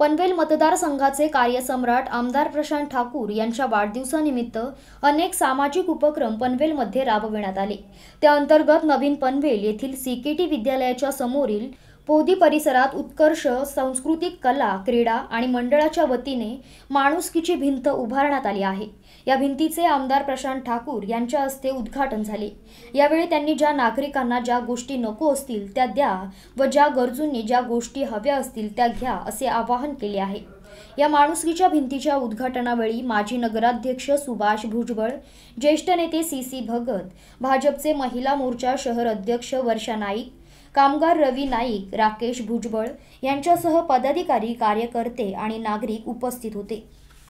पनवेल मतदारसंघाचे कार्यसम्राट आमदार प्रशांत ठाकूर यांच्या वाढदिवसानिमित्त अनेक सामाजिक उपक्रम पनवेलमध्ये राबविण्यात आले त्याअंतर्गत नवीन पनवेल येथील सीकेटी विद्यालयाच्या समोरील पोदी परिसरात उत्कर्ष सांस्कृतिक कला क्रीडा आणि मंडळाच्या वतीने माणुसकीची भिंत उभारण्यात आली आहे या भिंतीचे आमदार प्रशांत ठाकूर यांच्या हस्ते उद्घाटन झाले यावेळी त्यांनी ज्या नागरिकांना ज्या गोष्टी नको असतील त्या द्या व ज्या गरजूंनी ज्या गोष्टी हव्या असतील त्या घ्या असे आवाहन केले आहे या माणुसकीच्या भिंतीच्या उद्घाटनावेळी माजी नगराध्यक्ष सुभाष भुजबळ ज्येष्ठ नेते सी सी भगत भाजपचे महिला मोर्चा शहर अध्यक्ष वर्षा नाईक कामगार रवी नाईक राकेश भुजबळ यांच्यासह पदाधिकारी कार्यकर्ते आणि नागरिक उपस्थित होते